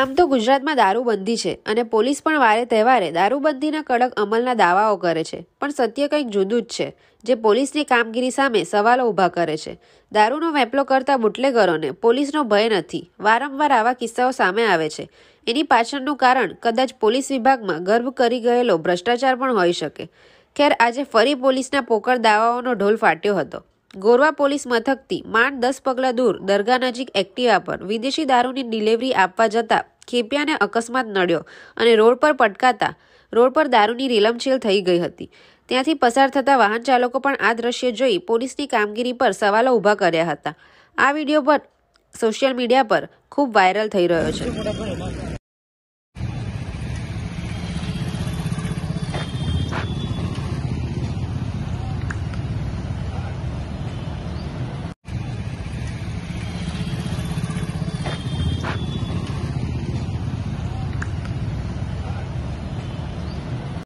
આમ તો ગુજરાતમાં દારૂબંધી છે અને પોલીસ પણ વારે તહેવારે દારૂબંધીના કડક અમલના દાવાઓ કરે છે પણ સત્ય કંઈક જુદું જ છે જે પોલીસની કામગીરી સામે સવાલો ઊભા કરે છે દારૂનો વેપલો કરતા બુટલેગરોને પોલીસનો ભય નથી વારંવાર આવા કિસ્સાઓ સામે આવે છે એની પાછળનું કારણ કદાચ પોલીસ વિભાગમાં ગર્ભ કરી ગયેલો ભ્રષ્ટાચાર પણ હોઈ શકે ખેર આજે ફરી પોલીસના પોકળ દાવાઓનો ઢોલ ફાટ્યો હતો ગોરવા પોલીસ મથકથી માંડ દસ પગલા દૂર દરગાહ નજીક એક્ટિવા પર વિદેશી દારૂની ડિલિવરી આપવા જતા ખેપિયાને અકસ્માત નડ્યો અને રોડ પર પટકાતા રોડ પર દારૂની રીલમછીલ થઈ ગઈ હતી ત્યાંથી પસાર થતા વાહન ચાલકો પણ આ દ્રશ્ય જોઈ પોલીસની કામગીરી પર સવાલો ઊભા કર્યા હતા આ વિડીયો પર સોશિયલ મીડિયા પર ખૂબ વાયરલ થઈ રહ્યો છે